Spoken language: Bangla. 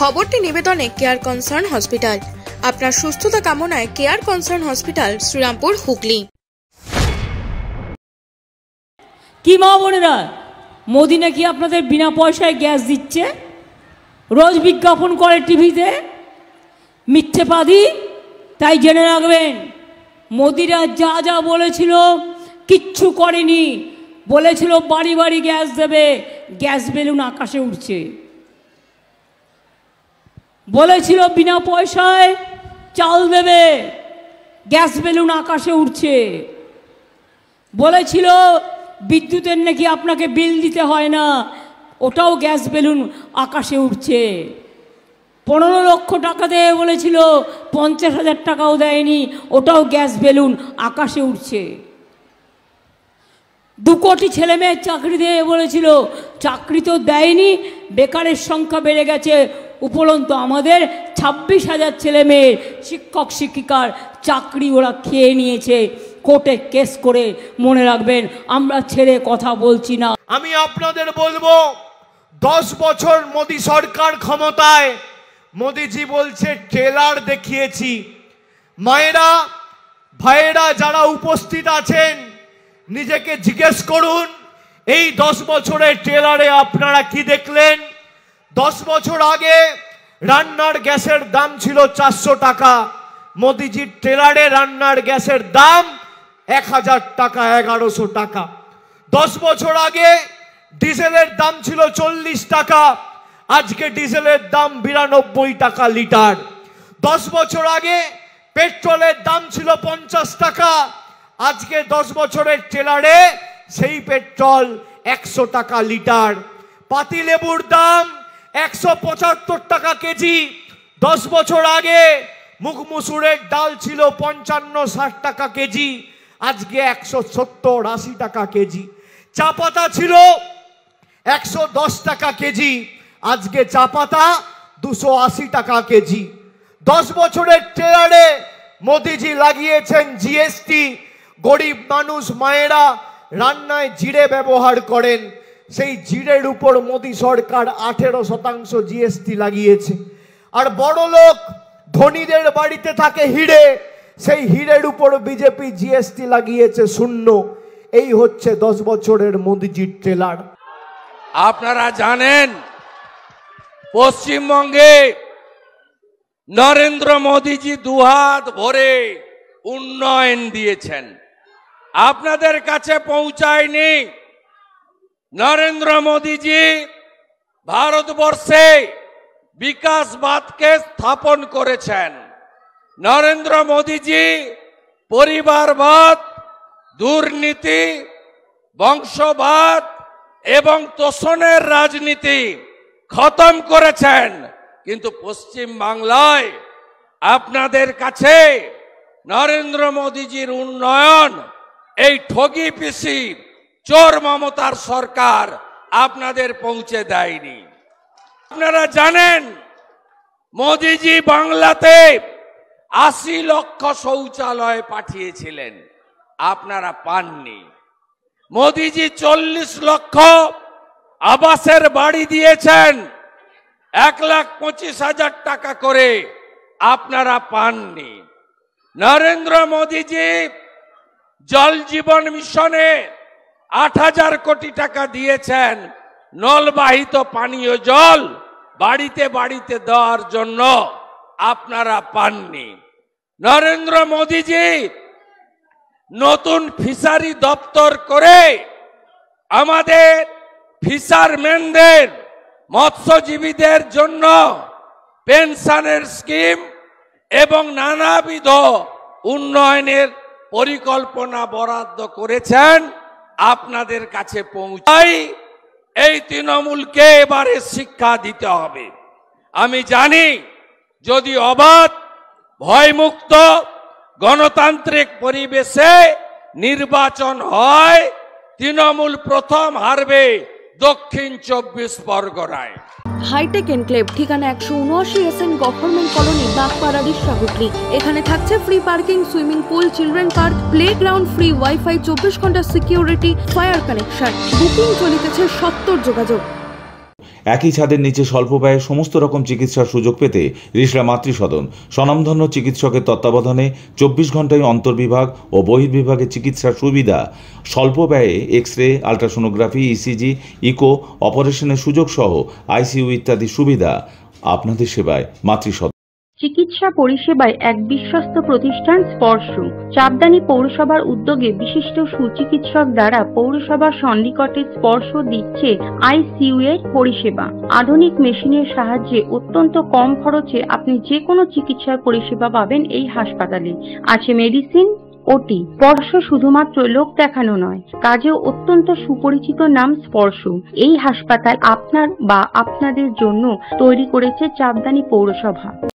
খবরটি নিবেদনে কেয়ার কনসার্ন হসপিটাল আপনার সুস্থতা কামনায় care concern hospital Shrirampur Hooghly কি মা বোনেরা মোদি নাকি আপনাদের বিনা পয়সায় গ্যাস দিচ্ছে রোজ বিজ্ঞাপন করে টিভিতে মিথ্যে পাদি তাই জেনে রাখবেন মোদিরা যা যা বলেছিল কিচ্ছু করেনি বলেছিল বাড়ি বাড়ি গ্যাস দেবে গ্যাস বেলুন আকাশে উঠছে বলেছিল বিনা পয়সায় চাল দেবে গ্যাস বেলুন আকাশে উঠছে বলেছিল বিদ্যুতের নাকি আপনাকে বিল দিতে হয় না ওটাও গ্যাস বেলুন আকাশে উঠছে পনেরো লক্ষ টাকা দেয় বলেছিল পঞ্চাশ হাজার টাকাও দেয়নি ওটাও গ্যাস বেলুন আকাশে উঠছে দু কোটি ছেলে মেয়ের চাকরি দেয় বলেছিল চাকরি তো দেয়নি বেকারের সংখ্যা বেড়ে গেছে উপরন্তু আমাদের ছাব্বিশ হাজার ছেলে মেয়ের শিক্ষক শিক্ষিকার চাকরি ওরা খেয়ে নিয়েছে কোর্টে কেস করে মনে রাখবেন আমরা ছেড়ে কথা বলছি না আমি আপনাদের বলবো দশ বছর মোদি সরকার ক্ষমতায় মোদিজি বলছে ট্রেলার দেখিয়েছি মায়েরা ভাইয়েরা যারা উপস্থিত আছেন নিজেকে জিজ্ঞেস করুন এই দশ বছরের ট্রেলারে আপনারা কি দেখলেন দশ বছর আগে রান্নার গ্যাসের দাম ছিল চারশো টাকা মোদিজির ট্রেলারে রান্নার গ্যাসের দাম এক হাজার টাকা এগারোশো টাকা দশ বছর আগে ডিজেলের দাম ছিল চল্লিশ টাকা আজকে ডিজেলের দাম বিরানব্বই টাকা লিটার দশ বছর আগে পেট্রোলের দাম ছিল পঞ্চাশ টাকা আজকে দশ বছরের ট্রেলারে সেই পেট্রোল একশো টাকা লিটার পাতিলেবুর দাম একশো পঁচাত্তর টাকা কেজি দশ বছর আগে মুখ মুসুরের ডাল ছিল পঞ্চান্ন ষাট টাকা কেজি আজকে একশো সত্তর আশি টাকা কেজি চা পাতা ছিল একশো দশ টাকা কেজি আজকে চা পাতা দুশো আশি টাকা কেজি দশ বছরের ট্রেলারে মোদিজি লাগিয়েছেন জিএসটি গরিব মানুষ মায়েরা রান্নায় জিরে ব্যবহার করেন সেই জিরের উপর মোদী সরকার আঠেরো শতাংশ জিএসটি লাগিয়েছে আর বড় লোক ধনীদের বাড়িতে থাকে হিরে সেই হিরের উপর বিজেপি জিএসটি লাগিয়েছে শূন্য এই হচ্ছে দশ বছরের মোদিজির ট্রেলার আপনারা জানেন পশ্চিমবঙ্গে নরেন্দ্র মোদীজি দুহাত ভরে উন্নয়ন দিয়েছেন আপনাদের কাছে পৌঁছায়নি নরেন্দ্র মোদীজি ভারতবর্ষে বিকাশবাদকে স্থাপন করেছেন নরেন্দ্র মোদীজি পরিবারবাদ দুর্নীতি বংশবাদ এবং তোষণের রাজনীতি খতম করেছেন কিন্তু পশ্চিম বাংলায় আপনাদের কাছে নরেন্দ্র মোদীজির উন্নয়ন এই ঠগি পিসির চোর মমতার সরকার আপনাদের পৌঁছে দেয়নি আপনারা জানেন মোদিজি বাংলাতে আশি লক্ষ শৌচালয় পাঠিয়েছিলেন আপনারা পাননি মোদিজি চল্লিশ লক্ষ আবাসের বাড়ি দিয়েছেন এক লাখ পঁচিশ হাজার টাকা করে আপনারা পাননি নরেন্দ্র মোদীজি জল জীবন মিশনে আট হাজার কোটি টাকা দিয়েছেন নলবাহিত পানীয় জল বাড়িতে বাড়িতে দেওয়ার জন্য আপনারা পাননি নরেন্দ্র মোদীজি নতুন ফিশারি দপ্তর করে আমাদের ফিশারম্যানদের মৎস্যজীবীদের জন্য পেনশনের স্কিম এবং নানাবিধ উন্নয়নের পরিকল্পনা বরাদ্দ করেছেন আপনাদের কাছে পৌঁছাই এই তৃণমূলকে এবারে শিক্ষা দিতে হবে আমি জানি যদি অবাধ ভয়মুক্ত গণতান্ত্রিক পরিবেশে নির্বাচন হয় তৃণমূল প্রথম হারবে দক্ষিণ চব্বিশ পরগনায় হাইটেক এনক্লেভ ঠিকানা একশো উনআশি এস এন গভর্নমেন্ট কলোনি বাগপাড়ার সাগুটলি এখানে থাকছে free parking swimming pool children park play ground free wifi চব্বিশ ঘন্টা সিকিউরিটি ফায়ার কানেকশন বুকিং চলিতেছে সত্তর যোগাযোগ একই ছাদের নিচে স্বল্প ব্যয়ে সমস্ত রকম চিকিৎসার সুযোগ পেতে রিসরা মাতৃসদন স্বনামধন্য চিকিৎসকের তত্ত্বাবধানে চব্বিশ ঘন্টায় অন্তর্বিভাগ ও বহির্বিভাগে চিকিৎসার সুবিধা স্বল্প ব্যয়ে X ray ultrasonography ECG eco অপারেশনের সুযোগ সহ আইসিইউ ইত্যাদি সুবিধা আপনাদের সেবায় মাতৃসদন চিকিৎসা পরিষেবায় এক বিশ্বস্ত প্রতিষ্ঠান স্পর্শ চাপদানি পৌরসভার উদ্যোগে বিশিষ্ট সুচিকিৎসক দ্বারা পৌরসভার সন্নিকটে স্পর্শ দিচ্ছে আইসিইউ এর পরিষেবা আধুনিক মেশিনের সাহায্যে অত্যন্ত কম খরচে আপনি যে কোনো চিকিৎসার পরিষেবা পাবেন এই হাসপাতালে আছে মেডিসিন ওটি স্পর্শ শুধুমাত্র লোক দেখানো নয় কাজেও অত্যন্ত সুপরিচিত নাম স্পর্শ এই হাসপাতাল আপনার বা আপনাদের জন্য তৈরি করেছে চাপদানি পৌরসভা